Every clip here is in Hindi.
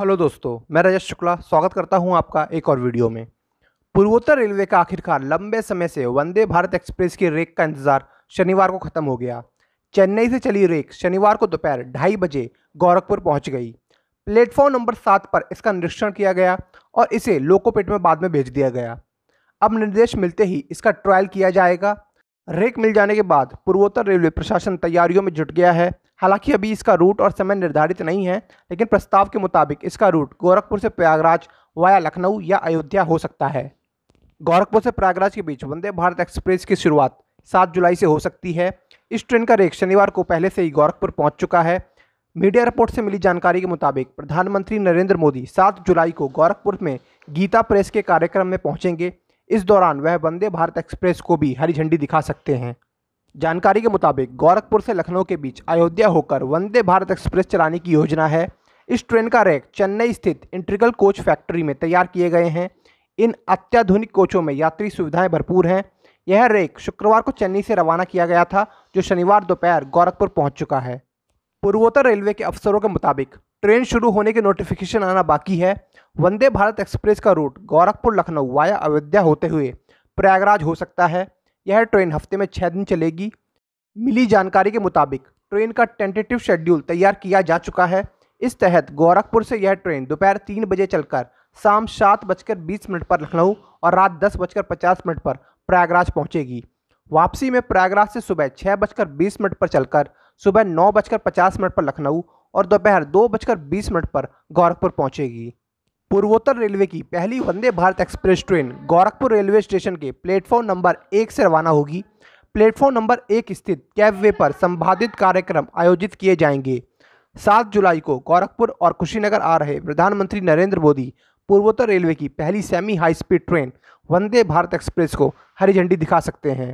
हेलो दोस्तों मैं रजत शुक्ला स्वागत करता हूं आपका एक और वीडियो में पूर्वोत्तर रेलवे का आखिरकार लंबे समय से वंदे भारत एक्सप्रेस की रेक का इंतजार शनिवार को खत्म हो गया चेन्नई से चली रेक शनिवार को दोपहर ढाई बजे गोरखपुर पहुंच गई प्लेटफॉर्म नंबर सात पर इसका निरीक्षण किया गया और इसे लोकोपेट में बाद में भेज दिया गया अब निर्देश मिलते ही इसका ट्रायल किया जाएगा रेक मिल जाने के बाद पूर्वोत्तर रेलवे प्रशासन तैयारियों में जुट गया है हालांकि अभी इसका रूट और समय निर्धारित नहीं है लेकिन प्रस्ताव के मुताबिक इसका रूट गोरखपुर से प्रयागराज वाया लखनऊ या अयोध्या हो सकता है गोरखपुर से प्रयागराज के बीच वंदे भारत एक्सप्रेस की शुरुआत सात जुलाई से हो सकती है इस ट्रेन का रेक शनिवार को पहले से ही गोरखपुर पहुंच चुका है मीडिया रिपोर्ट से मिली जानकारी के मुताबिक प्रधानमंत्री नरेंद्र मोदी सात जुलाई को गोरखपुर में गीता प्रेस के कार्यक्रम में पहुंचेंगे इस दौरान वह वंदे भारत एक्सप्रेस को भी हरी झंडी दिखा सकते हैं जानकारी के मुताबिक गोरखपुर से लखनऊ के बीच अयोध्या होकर वंदे भारत एक्सप्रेस चलाने की योजना है इस ट्रेन का रैक चेन्नई स्थित इंट्रिकल कोच फैक्ट्री में तैयार किए गए हैं इन अत्याधुनिक कोचों में यात्री सुविधाएं भरपूर हैं यह रेक शुक्रवार को चेन्नई से रवाना किया गया था जो शनिवार दोपहर गोरखपुर पहुंच चुका है पूर्वोत्तर रेलवे के अफसरों के मुताबिक ट्रेन शुरू होने के नोटिफिकेशन आना बाकी है वंदे भारत एक्सप्रेस का रूट गोरखपुर लखनऊ वाया अयोध्या होते हुए प्रयागराज हो सकता है यह ट्रेन हफ्ते में छः दिन चलेगी मिली जानकारी के मुताबिक ट्रेन का टेंटेटिव शेड्यूल तैयार किया जा चुका है इस तहत गोरखपुर से यह ट्रेन दोपहर तीन बजे चलकर शाम सात बजकर बीस मिनट पर लखनऊ और रात दस बजकर पचास मिनट पर प्रयागराज पहुंचेगी वापसी में प्रयागराज से सुबह छः बजकर बीस मिनट पर चलकर सुबह नौ बजकर पचास मिनट पर लखनऊ और दोपहर दो बजकर बीस मिनट पर गोरखपुर पहुंचेगी पूर्वोत्तर रेलवे की पहली Vande Bharat express train Gorakhpur railway station के प्लेटफॉर्म नंबर एक से रवाना होगी प्लेटफॉर्म नंबर एक स्थित कैब वे पर संभावित कार्यक्रम आयोजित किए जाएंगे सात जुलाई को गोरखपुर और कुशीनगर आ रहे प्रधानमंत्री नरेंद्र मोदी पूर्वोत्तर रेलवे की पहली semi high speed train Vande Bharat express को हरी झंडी दिखा सकते हैं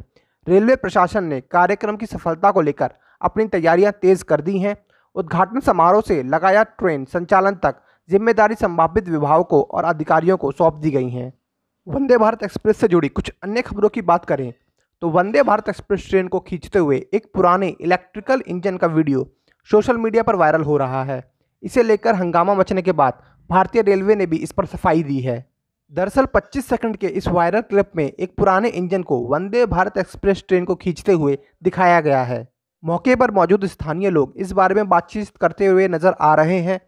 रेलवे प्रशासन ने कार्यक्रम की सफलता को लेकर अपनी तैयारियां तेज कर दी हैं उद्घाटन समारोह से लगाया ट्रेन संचालन तक जिम्मेदारी संभावित विभागों को और अधिकारियों को सौंप दी गई हैं वंदे भारत एक्सप्रेस से जुड़ी कुछ अन्य खबरों की बात करें तो वंदे भारत एक्सप्रेस ट्रेन को खींचते हुए एक पुराने इलेक्ट्रिकल इंजन का वीडियो सोशल मीडिया पर वायरल हो रहा है इसे लेकर हंगामा मचने के बाद भारतीय रेलवे ने भी इस पर सफाई दी है दरअसल 25 सेकंड के इस वायरल क्लिप में एक पुराने इंजन को वंदे भारत एक्सप्रेस ट्रेन को खींचते हुए दिखाया गया है मौके पर मौजूद स्थानीय लोग इस बारे में बातचीत करते हुए नजर आ रहे हैं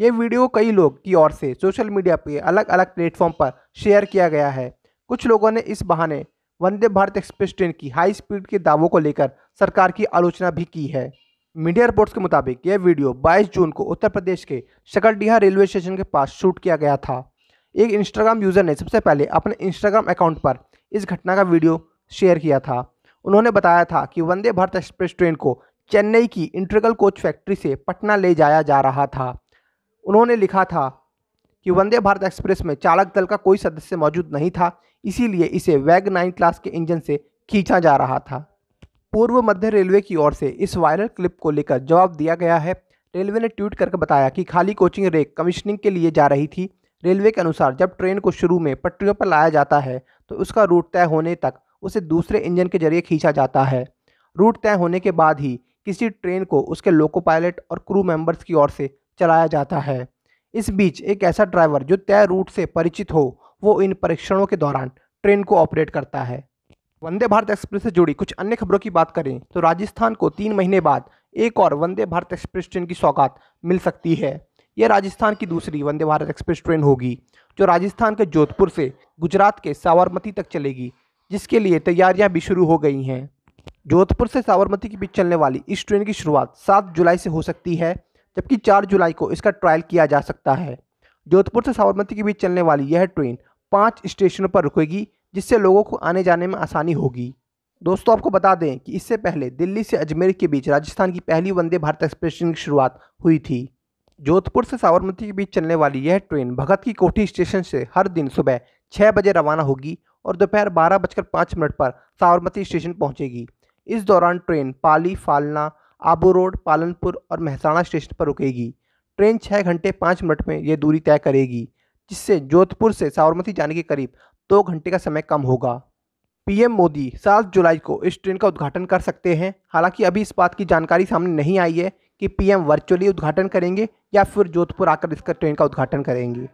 ये वीडियो कई लोग की ओर से सोशल मीडिया पे अलग अलग प्लेटफॉर्म पर शेयर किया गया है कुछ लोगों ने इस बहाने वंदे भारत एक्सप्रेस ट्रेन की हाई स्पीड के दावों को लेकर सरकार की आलोचना भी की है मीडिया रिपोर्ट्स के मुताबिक यह वीडियो 22 जून को उत्तर प्रदेश के शकलडीहा रेलवे स्टेशन के पास शूट किया गया था एक इंस्टाग्राम यूज़र ने सबसे पहले अपने इंस्टाग्राम अकाउंट पर इस घटना का वीडियो शेयर किया था उन्होंने बताया था कि वंदे भारत एक्सप्रेस ट्रेन को चेन्नई की इंट्रगल कोच फैक्ट्री से पटना ले जाया जा रहा था उन्होंने लिखा था कि वंदे भारत एक्सप्रेस में चालक दल का कोई सदस्य मौजूद नहीं था इसीलिए इसे वैग नाइन क्लास के इंजन से खींचा जा रहा था पूर्व मध्य रेलवे की ओर से इस वायरल क्लिप को लेकर जवाब दिया गया है रेलवे ने ट्वीट करके बताया कि खाली कोचिंग रेक कमिश्निंग के लिए जा रही थी रेलवे के अनुसार जब ट्रेन को शुरू में पटरियों पर लाया जाता है तो उसका रूट तय होने तक उसे दूसरे इंजन के जरिए खींचा जाता है रूट तय होने के बाद ही किसी ट्रेन को उसके लोको पायलट और क्रू मेंबर्स की ओर से चलाया जाता है इस बीच एक ऐसा ड्राइवर जो तय रूट से परिचित हो वो इन परीक्षणों के दौरान ट्रेन को ऑपरेट करता है वंदे भारत एक्सप्रेस से जुड़ी कुछ अन्य खबरों की बात करें तो राजस्थान को तीन महीने बाद एक और वंदे भारत एक्सप्रेस ट्रेन की सौगात मिल सकती है यह राजस्थान की दूसरी वंदे भारत एक्सप्रेस ट्रेन होगी जो राजस्थान के जोधपुर से गुजरात के साबरमती तक चलेगी जिसके लिए तैयारियां भी शुरू हो गई हैं जोधपुर से साबरमती के बीच चलने वाली इस ट्रेन की शुरुआत 7 जुलाई से हो सकती है जबकि 4 जुलाई को इसका ट्रायल किया जा सकता है जोधपुर से साबरमती के बीच चलने वाली यह ट्रेन पाँच स्टेशनों पर रुकेगी जिससे लोगों को आने जाने में आसानी होगी दोस्तों आपको बता दें कि इससे पहले दिल्ली से अजमेर के बीच राजस्थान की पहली वंदे भारत एक्सप्रेस ट्रेन की शुरुआत हुई थी जोधपुर से साबरमती के बीच चलने वाली यह ट्रेन भगत की कोठी स्टेशन से हर दिन सुबह छः बजे रवाना होगी और दोपहर बारह बजकर पाँच मिनट पर साबरमती स्टेशन पहुँचेगी इस दौरान ट्रेन पाली फालना आबू रोड पालनपुर और महसाणा स्टेशन पर रुकेगी ट्रेन छः घंटे पाँच मिनट में यह दूरी तय करेगी जिससे जोधपुर से साबरमती जाने के करीब दो घंटे का समय कम होगा पीएम मोदी सात जुलाई को इस ट्रेन का उद्घाटन कर सकते हैं हालांकि अभी इस बात की जानकारी सामने नहीं आई है कि पीएम वर्चुअली उद्घाटन करेंगे या फिर जोधपुर आकर इसका ट्रेन का उद्घाटन करेंगे